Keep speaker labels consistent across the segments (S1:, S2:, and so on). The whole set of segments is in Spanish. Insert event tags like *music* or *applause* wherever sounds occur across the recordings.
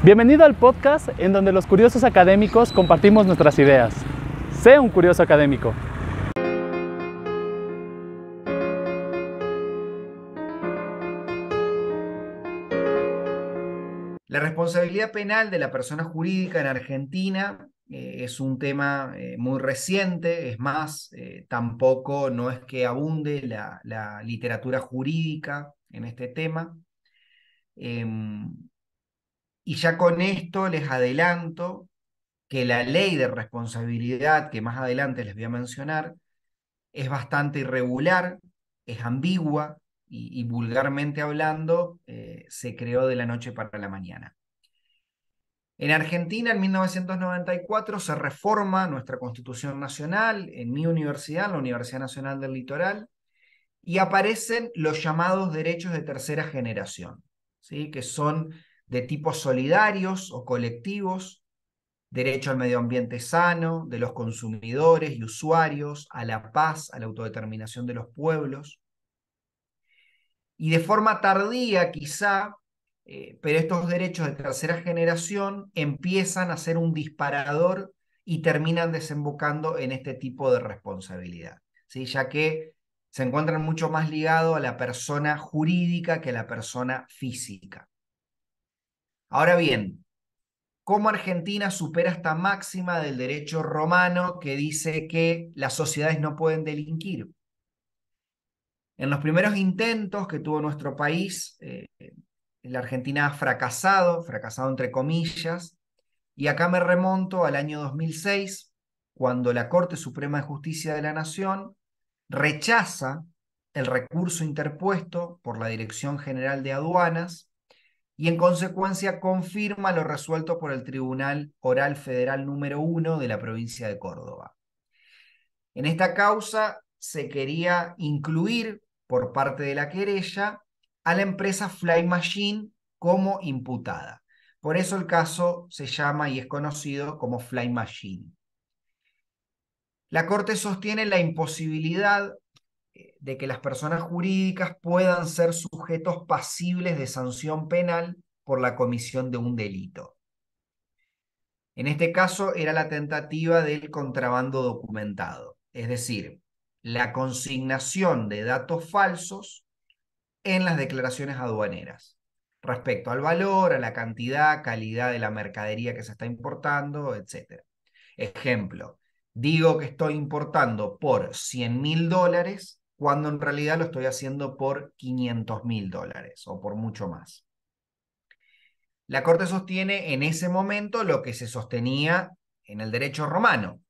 S1: Bienvenido al podcast en donde los curiosos académicos compartimos nuestras ideas. Sé un curioso académico. La responsabilidad penal de la persona jurídica en Argentina eh, es un tema eh, muy reciente, es más, eh, tampoco no es que abunde la, la literatura jurídica en este tema. Em, y ya con esto les adelanto que la ley de responsabilidad, que más adelante les voy a mencionar, es bastante irregular, es ambigua y, vulgarmente hablando, eh, se creó de la noche para la mañana. En Argentina, en 1994, se reforma nuestra Constitución Nacional, en mi universidad, la Universidad Nacional del Litoral, y aparecen los llamados derechos de tercera generación, ¿sí? que son de tipos solidarios o colectivos, derecho al medio ambiente sano, de los consumidores y usuarios, a la paz, a la autodeterminación de los pueblos. Y de forma tardía quizá, eh, pero estos derechos de tercera generación empiezan a ser un disparador y terminan desembocando en este tipo de responsabilidad, ¿sí? ya que se encuentran mucho más ligados a la persona jurídica que a la persona física. Ahora bien, ¿cómo Argentina supera esta máxima del derecho romano que dice que las sociedades no pueden delinquir? En los primeros intentos que tuvo nuestro país, eh, la Argentina ha fracasado, fracasado entre comillas, y acá me remonto al año 2006, cuando la Corte Suprema de Justicia de la Nación rechaza el recurso interpuesto por la Dirección General de Aduanas y en consecuencia confirma lo resuelto por el Tribunal Oral Federal número 1 de la provincia de Córdoba. En esta causa se quería incluir por parte de la querella a la empresa Fly Machine como imputada. Por eso el caso se llama y es conocido como Fly Machine. La Corte sostiene la imposibilidad eh, de que las personas jurídicas puedan ser sujetos pasibles de sanción penal por la comisión de un delito. En este caso era la tentativa del contrabando documentado, es decir, la consignación de datos falsos en las declaraciones aduaneras respecto al valor, a la cantidad, calidad de la mercadería que se está importando, etc. Ejemplo, digo que estoy importando por 100 mil dólares cuando en realidad lo estoy haciendo por 500 mil dólares o por mucho más. La Corte sostiene en ese momento lo que se sostenía en el derecho romano,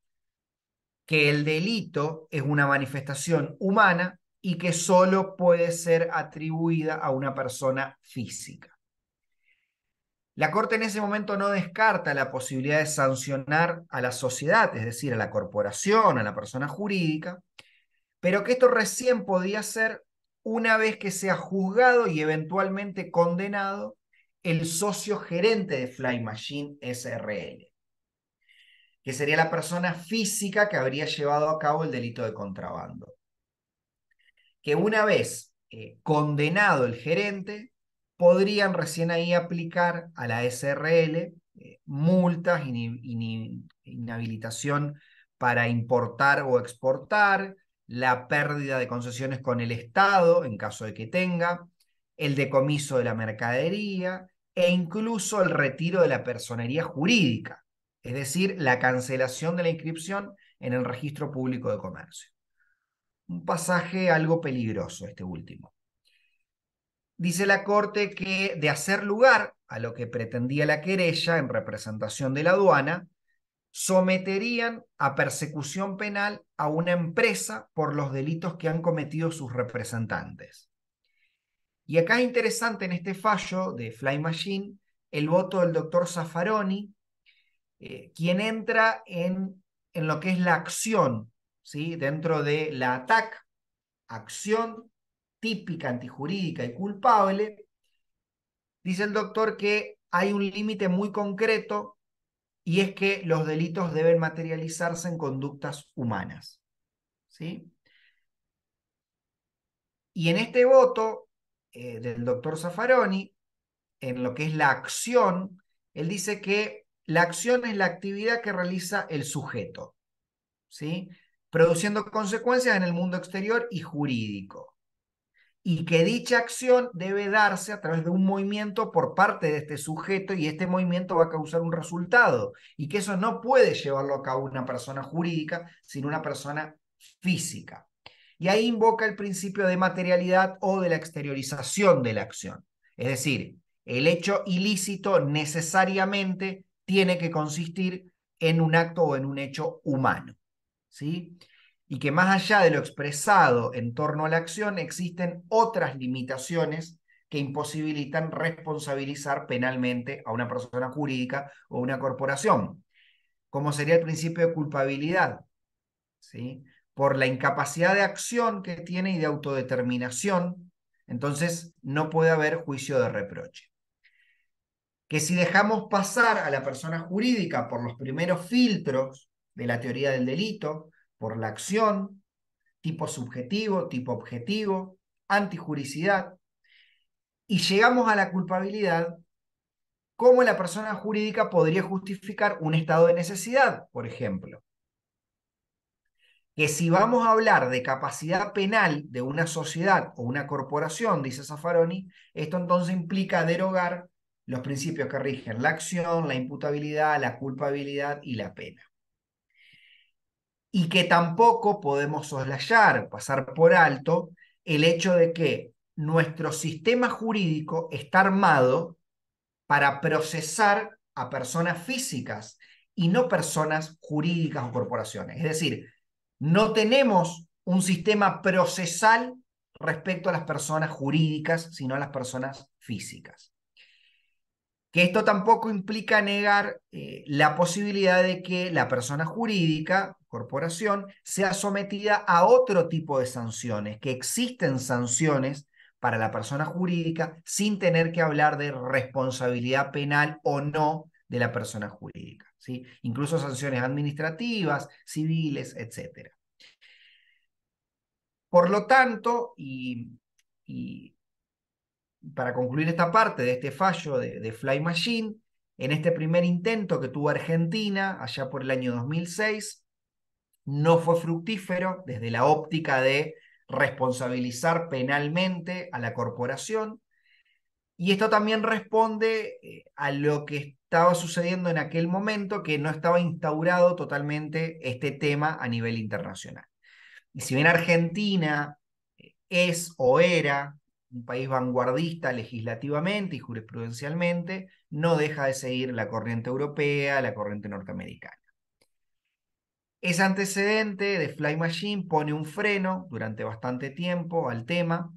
S1: que el delito es una manifestación humana y que solo puede ser atribuida a una persona física. La Corte en ese momento no descarta la posibilidad de sancionar a la sociedad, es decir, a la corporación, a la persona jurídica, pero que esto recién podía ser una vez que sea juzgado y eventualmente condenado el socio gerente de Fly Machine SRL, que sería la persona física que habría llevado a cabo el delito de contrabando. Que una vez eh, condenado el gerente, podrían recién ahí aplicar a la SRL eh, multas, inhabilitación para importar o exportar, la pérdida de concesiones con el Estado, en caso de que tenga, el decomiso de la mercadería e incluso el retiro de la personería jurídica, es decir, la cancelación de la inscripción en el registro público de comercio. Un pasaje algo peligroso este último. Dice la Corte que de hacer lugar a lo que pretendía la querella en representación de la aduana, someterían a persecución penal a una empresa por los delitos que han cometido sus representantes. Y acá es interesante en este fallo de Fly Machine el voto del doctor Zaffaroni, eh, quien entra en, en lo que es la acción, ¿sí? dentro de la ATAC, acción típica, antijurídica y culpable, dice el doctor que hay un límite muy concreto y es que los delitos deben materializarse en conductas humanas. ¿sí? Y en este voto eh, del doctor Zaffaroni, en lo que es la acción, él dice que la acción es la actividad que realiza el sujeto, ¿sí? produciendo consecuencias en el mundo exterior y jurídico y que dicha acción debe darse a través de un movimiento por parte de este sujeto y este movimiento va a causar un resultado y que eso no puede llevarlo a cabo una persona jurídica, sino una persona física. Y ahí invoca el principio de materialidad o de la exteriorización de la acción. Es decir, el hecho ilícito necesariamente tiene que consistir en un acto o en un hecho humano. ¿sí? y que más allá de lo expresado en torno a la acción existen otras limitaciones que imposibilitan responsabilizar penalmente a una persona jurídica o una corporación, como sería el principio de culpabilidad, ¿sí? por la incapacidad de acción que tiene y de autodeterminación, entonces no puede haber juicio de reproche. Que si dejamos pasar a la persona jurídica por los primeros filtros de la teoría del delito, por la acción, tipo subjetivo, tipo objetivo, antijuricidad, y llegamos a la culpabilidad, cómo la persona jurídica podría justificar un estado de necesidad, por ejemplo. Que si vamos a hablar de capacidad penal de una sociedad o una corporación, dice Zaffaroni, esto entonces implica derogar los principios que rigen la acción, la imputabilidad, la culpabilidad y la pena y que tampoco podemos soslayar, pasar por alto, el hecho de que nuestro sistema jurídico está armado para procesar a personas físicas y no personas jurídicas o corporaciones. Es decir, no tenemos un sistema procesal respecto a las personas jurídicas, sino a las personas físicas que esto tampoco implica negar eh, la posibilidad de que la persona jurídica, corporación, sea sometida a otro tipo de sanciones, que existen sanciones para la persona jurídica sin tener que hablar de responsabilidad penal o no de la persona jurídica, ¿sí? incluso sanciones administrativas, civiles, etc. Por lo tanto, y para concluir esta parte de este fallo de, Fly Machine, en este primer intento que tuvo Argentina allá por el año 2006, no fue fructífero desde la óptica de responsabilizar penalmente a la corporación. Y esto también responde eh, a lo que estaba sucediendo en aquel momento, que no estaba instaurado totalmente este tema a nivel internacional. Y si bien Argentina eh, es o era un país vanguardista legislativamente y jurisprudencialmente, no deja de seguir la corriente europea, la corriente norteamericana. Ese antecedente de Fly Machine pone un freno durante bastante tiempo al tema.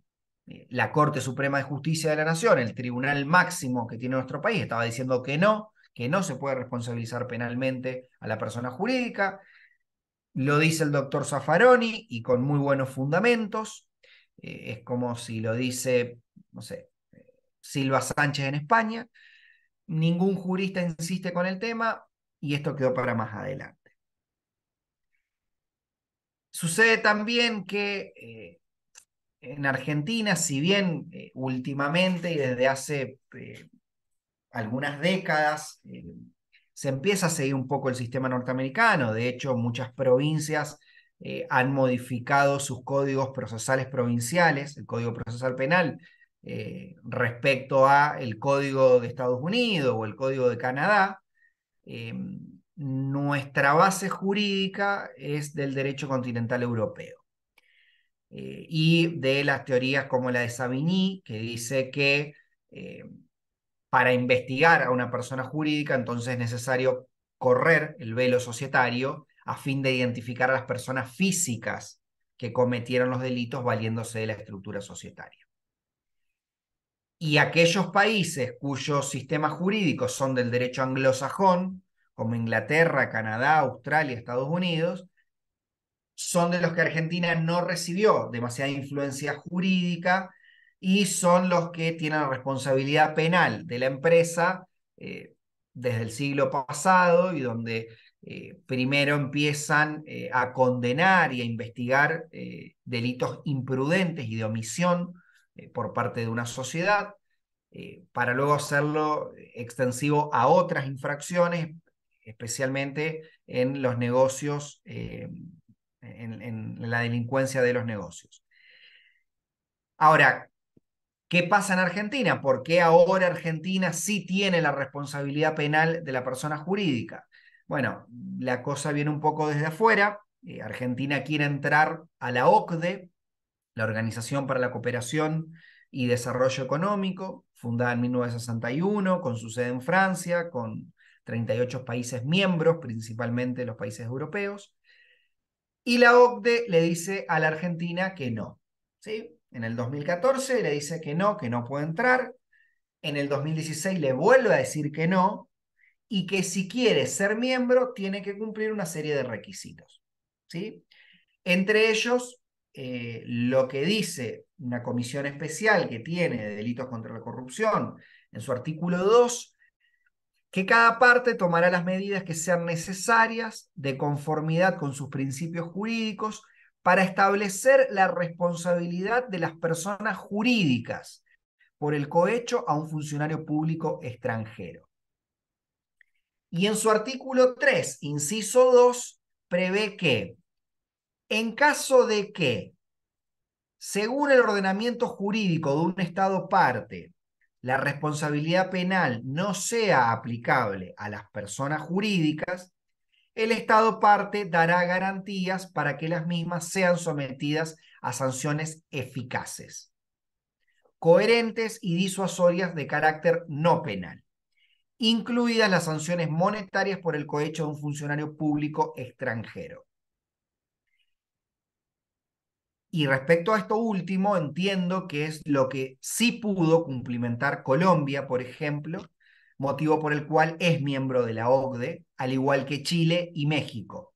S1: Eh, la Corte Suprema de Justicia de la Nación, el tribunal máximo que tiene nuestro país, estaba diciendo que no, que no se puede responsabilizar penalmente a la persona jurídica. Lo dice el doctor Zaffaroni y con muy buenos fundamentos. Eh, es como si lo dice, no sé, Silva Sánchez en España. Ningún jurista insiste con el tema y esto quedó para más adelante. Sucede también que eh, en Argentina, si bien eh, últimamente y desde hace algunas décadas se empieza a seguir un poco el sistema norteamericano, de hecho muchas provincias eh, han modificado sus códigos procesales provinciales, el código procesal penal, eh, respecto a el código de Estados Unidos o el código de Canadá, em, nuestra base jurídica es del derecho continental europeo eh, y de las teorías como la de Savigny, que dice que em, para investigar a una persona jurídica entonces es necesario correr el velo societario a fin de identificar a las personas físicas que cometieron los delitos valiéndose de la estructura societaria. Y aquellos países cuyos sistemas jurídicos son del derecho anglosajón, como Inglaterra, Canadá, Australia, Estados Unidos, son de los que Argentina no recibió demasiada influencia jurídica y son los que tienen la responsabilidad penal de la empresa eh, desde el siglo pasado y donde eh, primero empiezan eh, a condenar y a investigar eh, delitos imprudentes y de omisión por parte de una sociedad, para luego hacerlo extensivo a otras infracciones, especialmente en los negocios, en, en la delincuencia de los negocios. Ahora, ¿Qué pasa en Argentina? ¿Por qué ahora Argentina sí tiene la responsabilidad penal de la persona jurídica? Bueno, la cosa viene un poco desde afuera. Eh, Argentina quiere entrar a la OCDE, la Organización para la Cooperación y Desarrollo Económico, fundada en 1961, con su sede en Francia, con 38 países miembros, principalmente los países europeos. Y la OCDE le dice a la Argentina que no. ¿sí? En el 2014 le dice que no, que no puede entrar. En el 2016 le vuelve a decir que no, y que si quiere ser miembro tiene que cumplir una serie de requisitos. ¿sí? Entre ellos, eh, lo que dice una comisión especial que tiene de delitos contra la corrupción en su artículo 2, que cada parte tomará las medidas que sean necesarias de conformidad con sus principios jurídicos para establecer la responsabilidad de las personas jurídicas por el cohecho a un funcionario público extranjero. Y en su artículo 3, inciso 2, prevé que en caso de que, según el ordenamiento jurídico de un Estado parte, la responsabilidad penal no sea aplicable a las personas jurídicas, el Estado parte dará garantías para que las mismas sean sometidas a sanciones eficaces, coherentes y disuasorias de carácter no penal incluidas las sanciones monetarias por el cohecho de un funcionario público extranjero. Y respecto a esto último, entiendo que es lo que sí pudo cumplimentar Colombia, por ejemplo, motivo por el cual es miembro de la OCDE, al igual que Chile y México.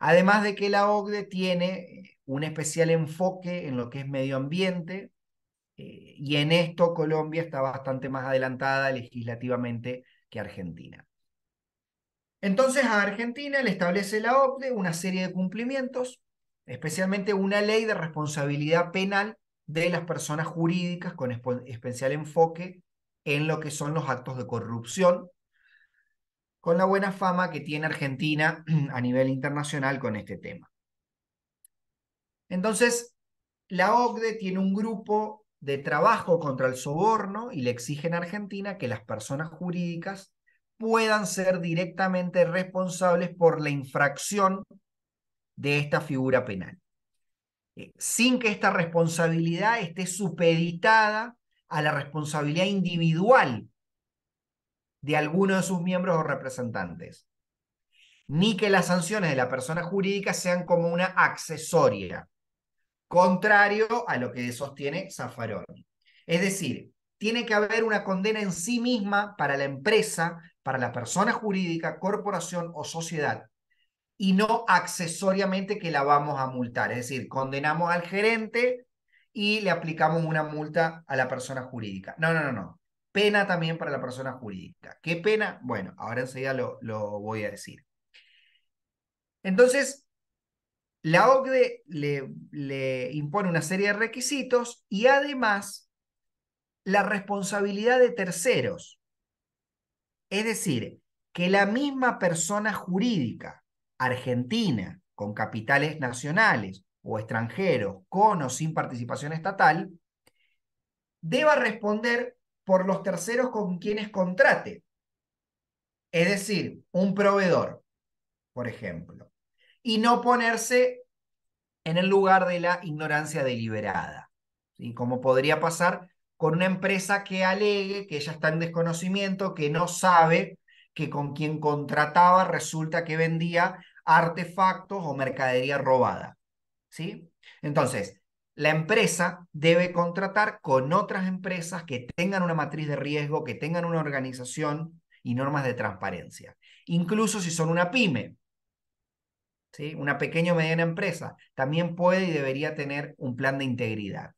S1: Además de que la OCDE tiene un especial enfoque en lo que es medio ambiente, eh, y en esto Colombia está bastante más adelantada legislativamente que Argentina. Entonces a Argentina le establece la OCDE una serie de cumplimientos, especialmente una ley de responsabilidad penal de las personas jurídicas con especial enfoque en lo que son los actos de corrupción, con la buena fama que tiene Argentina *clears throat* a nivel internacional con este tema. Entonces, la OCDE tiene un grupo de trabajo contra el soborno y le exigen a Argentina que las personas jurídicas puedan ser directamente responsables por la infracción de esta figura penal, eh, sin que esta responsabilidad esté supeditada a la responsabilidad individual de alguno de sus miembros o representantes, ni que las sanciones de la persona jurídica sean como una accesoria contrario a lo que sostiene Zaffaroni. Es decir, tiene que haber una condena en sí misma para la empresa, para la persona jurídica, corporación o sociedad, y no accesoriamente que la vamos a multar. Es decir, condenamos al gerente y le aplicamos una multa a la persona jurídica. No, no, no, no. Pena también para la persona jurídica. ¿Qué pena? Bueno, ahora enseguida lo voy a decir. Entonces, la OCDE le, impone una serie de requisitos y además la responsabilidad de terceros. Es decir, que la misma persona jurídica, argentina, con capitales nacionales o extranjeros, con o sin participación estatal, deba responder por los terceros con quienes contrate. Es decir, un proveedor, por ejemplo y no ponerse en el lugar de la ignorancia deliberada. ¿sí? Como podría pasar con una empresa que alegue que ella está en desconocimiento, que no sabe que con quien contrataba resulta que vendía artefactos o mercadería robada. ¿sí? Entonces, la empresa debe contratar con otras empresas que tengan una matriz de riesgo, que tengan una organización y normas de transparencia, incluso si son una pyme. Una pequeña o mediana empresa también puede y debería tener un plan de integridad.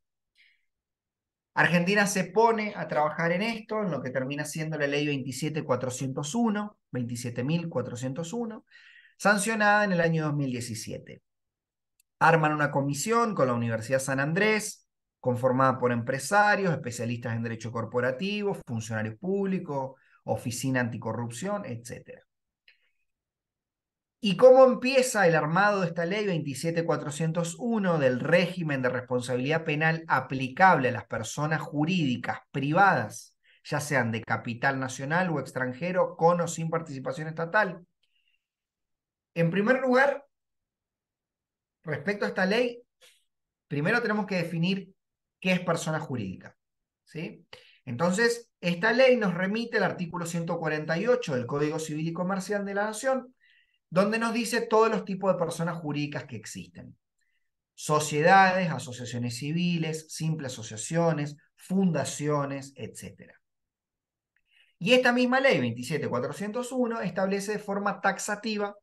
S1: Argentina se pone a trabajar en esto, en lo que termina siendo la ley 27401, 27401, sancionada en el año 2017. Arman una comisión con la Universidad San Andrés, conformada por empresarios, especialistas en derecho corporativo, funcionarios públicos, oficina anticorrupción, etc. ¿Y cómo empieza el armado de esta ley 27401 del régimen de responsabilidad penal aplicable a las personas jurídicas privadas, ya sean de capital nacional o extranjero, con o sin participación estatal? En primer lugar, respecto a esta ley, primero tenemos que definir qué es persona jurídica. ¿sí? Entonces, esta ley nos remite al artículo 148 del Código Civil y Comercial de la Nación donde nos dice todos los tipos de personas jurídicas que existen. Sociedades, asociaciones civiles, simples asociaciones, fundaciones, etc. Y esta misma ley 27401 establece de forma taxativa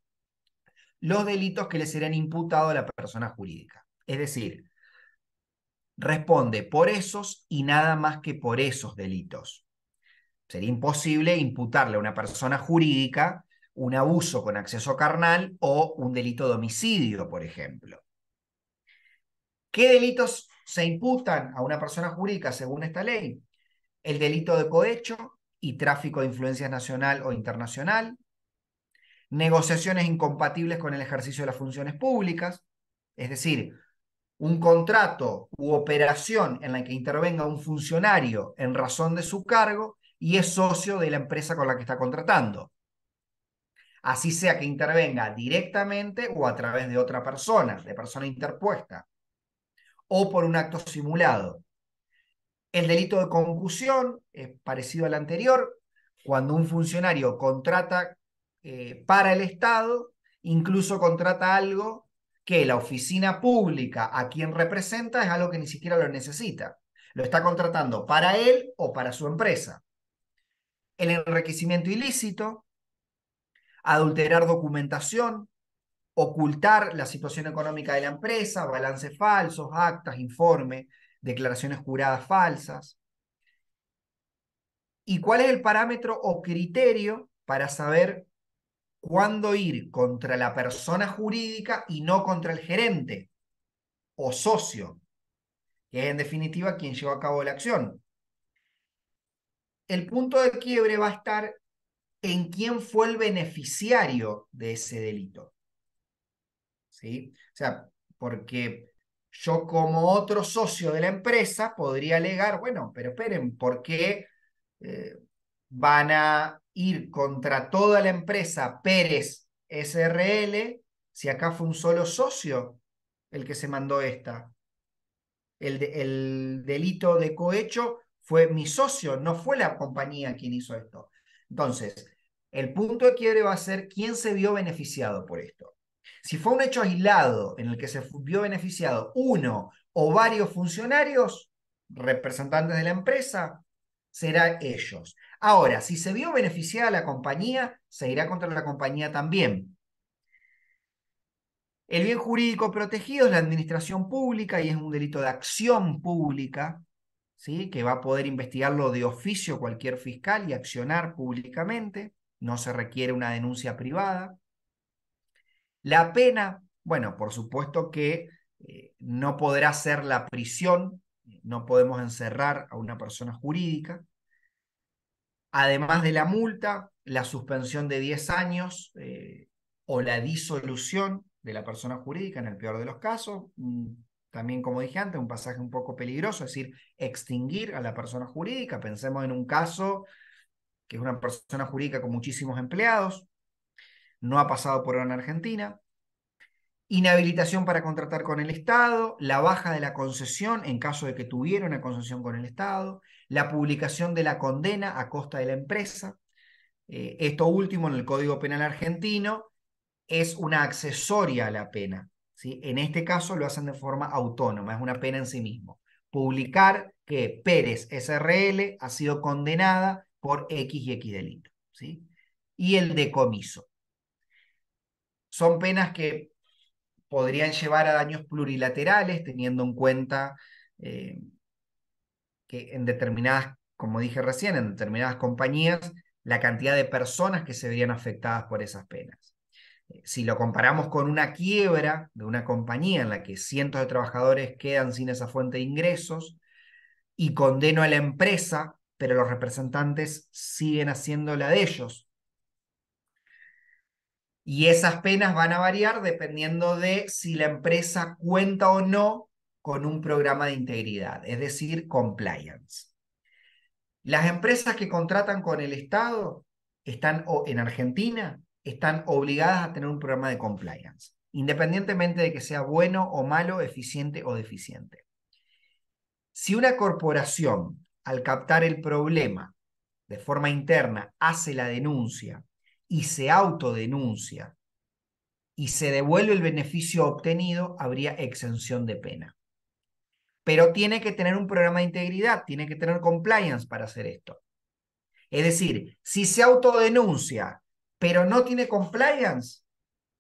S1: los delitos que le serán imputados a la persona jurídica. Es decir, responde por esos y nada más que por esos delitos. Sería imposible imputarle a una persona jurídica un abuso con acceso carnal o un delito de homicidio, por ejemplo. ¿Qué delitos se imputan a una persona jurídica según esta ley? El delito de cohecho y tráfico de influencias nacional o internacional, negociaciones incompatibles con el ejercicio de las funciones públicas, es decir, un contrato u operación en la que intervenga un funcionario en razón de su cargo y es socio de la empresa con la que está contratando así sea que intervenga directamente o a través de otra persona, de persona interpuesta, o por un acto simulado. El delito de concusión es parecido al anterior, cuando un funcionario contrata eh, para el Estado, incluso contrata algo que la oficina pública a quien representa es algo que ni siquiera lo necesita. Lo está contratando para él o para su empresa. El enriquecimiento ilícito adulterar documentación, ocultar la situación económica de la empresa, balances falsos, actas, informes, declaraciones juradas falsas. ¿Y cuál es el parámetro o criterio para saber cuándo ir contra la persona jurídica y no contra el gerente o socio, que es en definitiva quien llevó a cabo la acción? El punto de quiebre va a estar en quién fue el beneficiario de ese delito. ¿Sí? O sea, porque yo como otro socio de la empresa podría alegar, bueno, pero esperen, ¿por qué eh, van a ir contra toda la empresa Pérez SRL si acá fue un solo socio el que se mandó esta? el delito de cohecho fue mi socio, no fue la compañía quien hizo esto. Entonces, el punto de quiebre va a ser quién se vio beneficiado por esto. Si fue un hecho aislado en el que se vio beneficiado uno o varios funcionarios, representantes de la empresa, será ellos. Ahora, si se vio beneficiada la compañía, se irá contra la compañía también. El bien jurídico protegido es la administración pública y es un delito de acción pública que va a poder investigarlo de oficio cualquier fiscal y accionar públicamente, no se requiere una denuncia privada. La pena, bueno, por supuesto que eh, no podrá ser la prisión, no podemos encerrar a una persona jurídica. Además de la multa, la suspensión de 10 años eh, o la disolución de la persona jurídica en el peor de los casos, también como dije antes, un pasaje un poco peligroso, es decir, extinguir a la persona jurídica. Pensemos en un caso que es una persona jurídica con muchísimos empleados, no ha pasado por en Argentina, inhabilitación para contratar con el Estado, la baja de la concesión en caso de que tuviera una concesión con el Estado, la publicación de la condena a costa de la empresa. Eh, esto último en el Código Penal argentino es una accesoria a la pena. En este caso lo hacen de forma autónoma, es una pena en sí mismo. Publicar que Pérez SRL ha sido condenada por X y X delito, ¿sí? Y el decomiso. Son penas que podrían llevar a daños plurilaterales, teniendo en cuenta eh, que en determinadas, como dije recién, en determinadas compañías, la cantidad de personas que se verían afectadas por esas penas. Eh, si lo comparamos con una quiebra de una compañía en la que cientos de trabajadores quedan sin esa fuente de ingresos y condeno a la empresa, pero los representantes siguen haciéndola de ellos. Y esas penas van a variar dependiendo de si la empresa cuenta o no con un programa de integridad, es decir, compliance. Las empresas que contratan con el Estado están o en Argentina están obligadas a tener un programa de compliance, independientemente de que sea bueno o malo, eficiente o deficiente. Si una corporación, al captar el problema de forma interna, hace la denuncia y se autodenuncia y se devuelve el beneficio obtenido, habría exención de pena. Pero tiene que tener un programa de integridad, tiene que tener compliance para hacer esto. Es decir, si se autodenuncia pero no tiene compliance,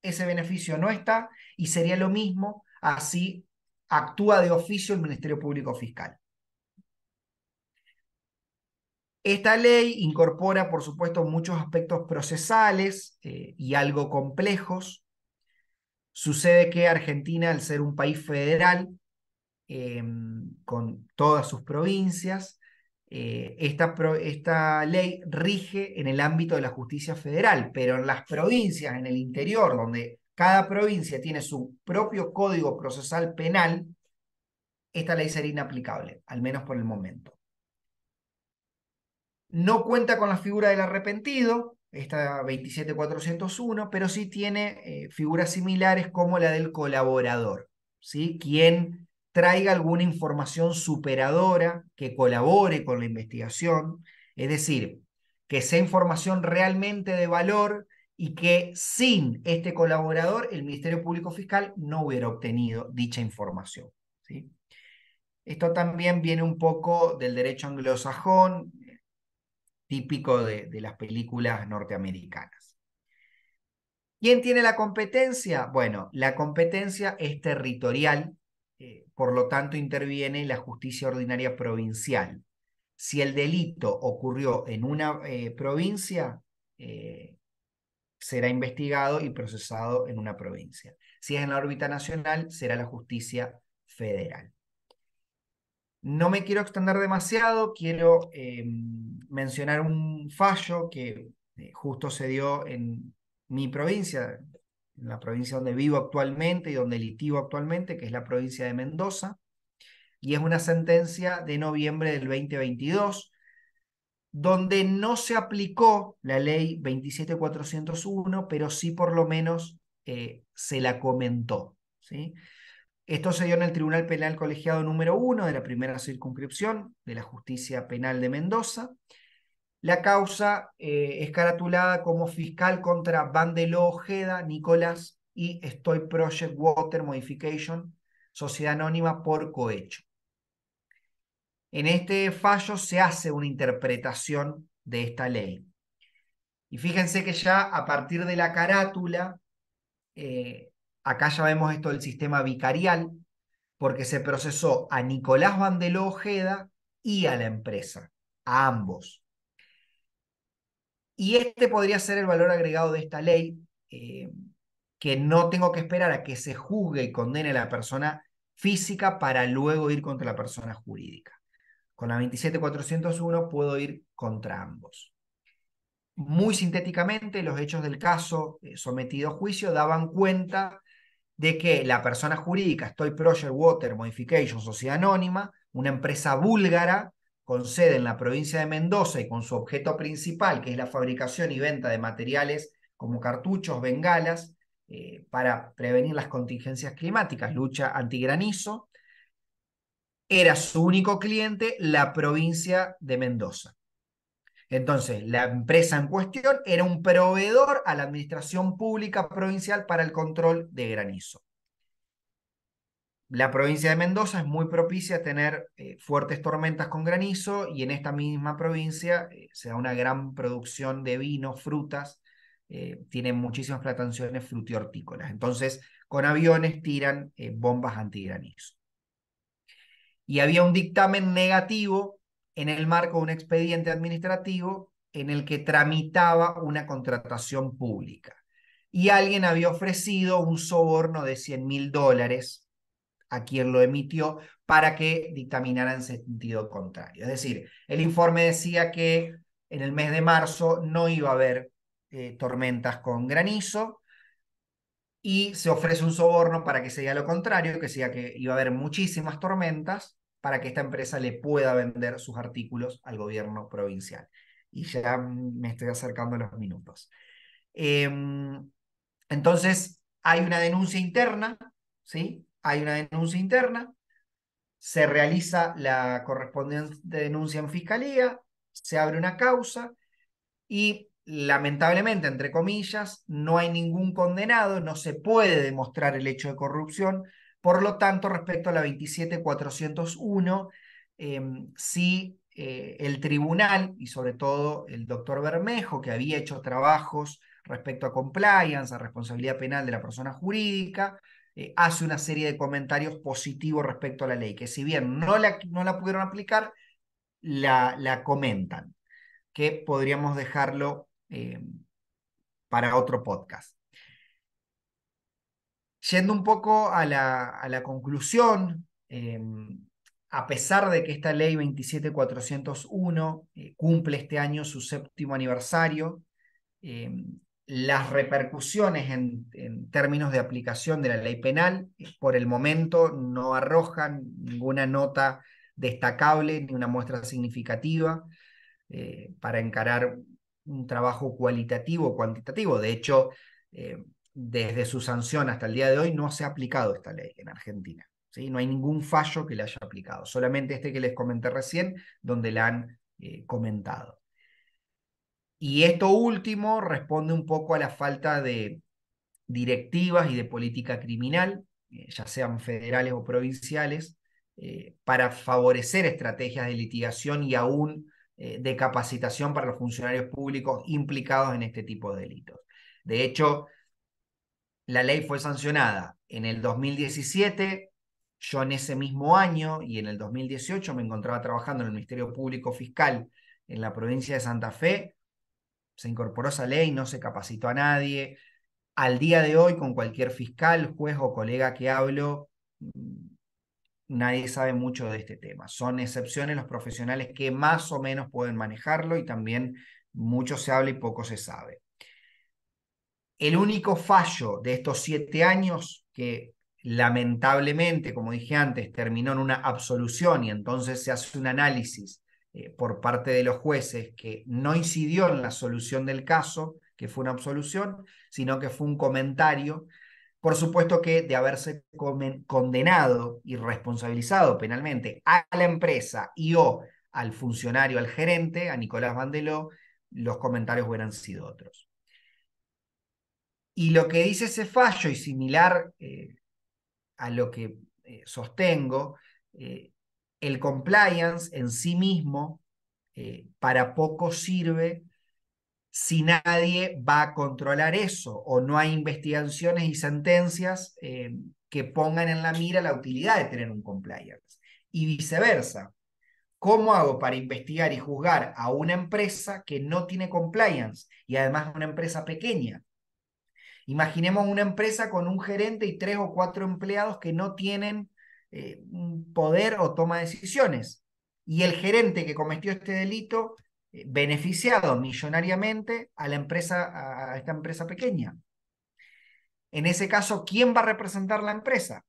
S1: ese beneficio no está y sería lo mismo así actúa de oficio el Ministerio Público Fiscal. Esta ley incorpora, por supuesto, muchos aspectos procesales eh, y algo complejos. Sucede que Argentina, al ser un país federal, em, con todas sus provincias, eh, esta, esta, ley rige en el ámbito de la justicia federal, pero en las provincias, en el interior, donde cada provincia tiene su propio código procesal penal, esta ley sería inaplicable, al menos por el momento. No cuenta con la figura del arrepentido, esta 27401, pero sí tiene eh, figuras similares como la del colaborador, ¿sí? Quien traiga alguna información superadora que colabore con la investigación, es decir, que sea información realmente de valor y que sin este colaborador el Ministerio Público Fiscal no hubiera obtenido dicha información. Esto también viene un poco del derecho anglosajón, típico de, de las películas norteamericanas. ¿Quién tiene la competencia? Bueno, la competencia es territorial eh, por lo tanto interviene la justicia ordinaria provincial. Si el delito ocurrió en una eh, provincia, eh, será investigado y procesado en una provincia. Si es en la órbita nacional, será la justicia federal. No me quiero extender demasiado, quiero mencionar un fallo que justo se dio en mi provincia, en la provincia donde vivo actualmente y donde litigo actualmente, que es la provincia de Mendoza, y es una sentencia de noviembre del 2022, donde no se aplicó la ley 27401, pero sí por lo menos eh, se la comentó. ¿sí? Esto se dio en el Tribunal Penal Colegiado número 1 de la primera circunscripción de la Justicia Penal de Mendoza, la causa eh, es caratulada como fiscal contra Vandelo Ojeda, Nicolás y Estoy Project Water Modification, sociedad anónima por cohecho. En este fallo se hace una interpretación de esta ley. Y fíjense que ya a partir de la carátula, eh, acá ya vemos esto del sistema vicarial, porque se procesó a Nicolás Vandelo Ojeda y a la empresa, a ambos. Y este podría ser el valor agregado de esta ley, eh, que no tengo que esperar a que se juzgue y condene a la persona física para luego ir contra la persona jurídica. Con la 27401 puedo ir contra ambos. Muy sintéticamente, los hechos del caso eh, sometido a juicio daban cuenta de que la persona jurídica, Estoy Project Water Modification, sociedad anónima, una empresa búlgara, con sede en la provincia de Mendoza y con su objeto principal, que es la fabricación y venta de materiales como cartuchos, bengalas, eh, para prevenir las contingencias climáticas, lucha antigranizo, era su único cliente la provincia de Mendoza. Entonces, la empresa en cuestión era un proveedor a la Administración Pública Provincial para el control de granizo. La provincia de Mendoza es muy propicia a tener eh, fuertes tormentas con granizo y en esta misma provincia eh, se da una gran producción de vino, frutas, eh, tienen muchísimas plantaciones frutihortícolas. Entonces, con aviones tiran bombas antigranizo. Y había un dictamen negativo en el marco de un expediente administrativo en el que tramitaba una contratación pública. Y alguien había ofrecido un soborno de 100 mil dólares a quien lo emitió para que dictaminara en sentido contrario. Es decir, el informe decía que en el mes de marzo no iba a haber eh, tormentas con granizo y se ofrece un soborno para que se diga lo contrario, que sea que iba a haber muchísimas tormentas para que esta empresa le pueda vender sus artículos al gobierno provincial. Y ya me estoy acercando a los minutos. Em, entonces, hay una denuncia interna, ¿sí? hay una denuncia interna, se realiza la correspondiente denuncia en fiscalía, se abre una causa y lamentablemente, entre comillas, no hay ningún condenado, no se puede demostrar el hecho de corrupción. Por lo tanto, respecto a la 27401, em, si eh, el tribunal y sobre todo el doctor Bermejo, que había hecho trabajos respecto a compliance, a responsabilidad penal de la persona jurídica, eh, hace una serie de comentarios positivos respecto a la ley, que si bien no la, no la pudieron aplicar, la, la comentan, que podríamos dejarlo eh, para otro podcast. Yendo un poco a la, a conclusión, em, a pesar de que esta ley 27401 eh, cumple este año su séptimo aniversario, em, las repercusiones en, términos de aplicación de la ley penal por el momento no arrojan ninguna nota destacable ni una muestra significativa eh, para encarar un trabajo cualitativo o cuantitativo. De hecho, eh, desde su sanción hasta el día de hoy no se ha aplicado esta ley en Argentina. ¿sí? No hay ningún fallo que la haya aplicado, solamente este que les comenté recién, donde la han eh, comentado. Y esto último responde un poco a la falta de directivas y de política criminal, eh, ya sean federales o provinciales, eh, para favorecer estrategias de litigación y aún eh, de capacitación para los funcionarios públicos implicados en este tipo de delitos. De hecho, la ley fue sancionada en el 2017, yo en ese mismo año y en el 2018 me encontraba trabajando en el Ministerio Público Fiscal en la provincia de Santa Fe se incorporó esa ley, no se capacitó a nadie. Al día de hoy, con cualquier fiscal, juez o colega que hablo, mm, nadie sabe mucho de este tema. Son excepciones los profesionales que más o menos pueden manejarlo y también mucho se habla y poco se sabe. El único fallo de estos siete años que lamentablemente, como dije antes, terminó en una absolución y entonces se hace un análisis eh, por parte de los jueces que no incidió en la solución del caso, que fue una absolución, sino que fue un comentario. Por supuesto que de haberse condenado y responsabilizado penalmente a la empresa y o al funcionario, al gerente, a Nicolás Vandeló, los comentarios hubieran sido otros. Y lo que dice ese fallo, y similar eh, a lo que eh, sostengo, el compliance en sí mismo eh, para poco sirve si nadie va a controlar eso o no hay investigaciones y sentencias eh, que pongan en la mira la utilidad de tener un compliance. Y viceversa, ¿cómo hago para investigar y juzgar a una empresa que no tiene compliance y además una empresa pequeña? Imaginemos una empresa con un gerente y tres o cuatro empleados que no tienen eh, poder o toma decisiones. Y el gerente que cometió este delito, eh, beneficiado millonariamente a la empresa, a esta empresa pequeña. En ese caso, ¿quién va a representar la empresa?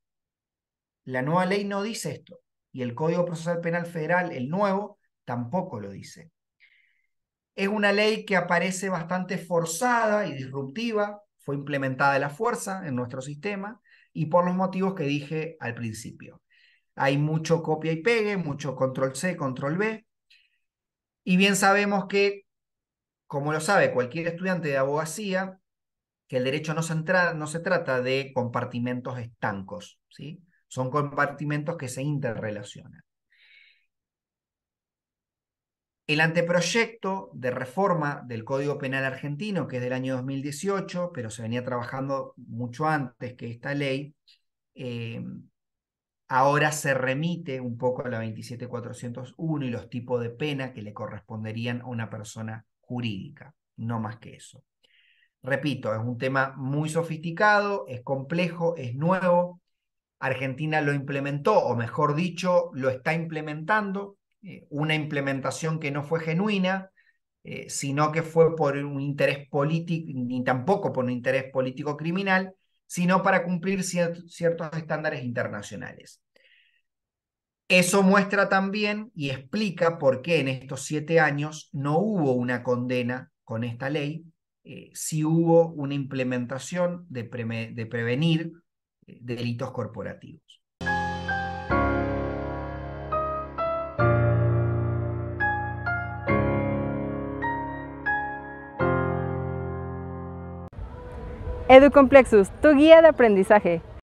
S1: La nueva ley no dice esto. Y el Código Procesal Penal Federal, el nuevo, tampoco lo dice. Es una ley que aparece bastante forzada y disruptiva, fue implementada de la fuerza en nuestro sistema, y por los motivos que dije al principio. Hay mucho copia y pegue, mucho control C, control B. Y bien sabemos que, como lo sabe cualquier estudiante de abogacía, que el derecho no se, no se trata de compartimentos estancos, ¿sí? son compartimentos que se interrelacionan. El anteproyecto de reforma del Código Penal argentino, que es del año 2018, pero se venía trabajando mucho antes que esta ley, em, ahora se remite un poco a la 27401 y los tipos de pena que le corresponderían a una persona jurídica, no más que eso. Repito, es un tema muy sofisticado, es complejo, es nuevo. Argentina lo implementó, o mejor dicho, lo está implementando eh, una implementación que no fue genuina, eh, sino que fue por un interés político, ni tampoco por un interés político criminal, sino para cumplir ciertos estándares internacionales. Eso muestra también y explica por qué en estos siete años no hubo una condena con esta ley, eh, si hubo una implementación de prevenir delitos corporativos. Educomplexus, tu guía de aprendizaje.